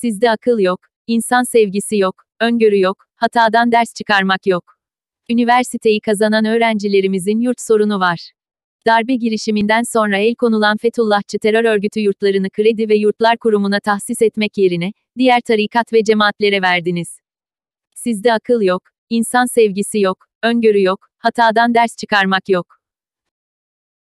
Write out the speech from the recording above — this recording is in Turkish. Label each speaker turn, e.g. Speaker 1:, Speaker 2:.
Speaker 1: Sizde akıl yok, insan sevgisi yok, öngörü yok, hatadan ders çıkarmak yok. Üniversiteyi kazanan öğrencilerimizin yurt sorunu var. Darbe girişiminden sonra el konulan Fethullahçı terör örgütü yurtlarını Kredi ve Yurtlar Kurumu'na tahsis etmek yerine, diğer tarikat ve cemaatlere verdiniz. Sizde akıl yok, insan sevgisi yok, öngörü yok, hatadan ders çıkarmak yok.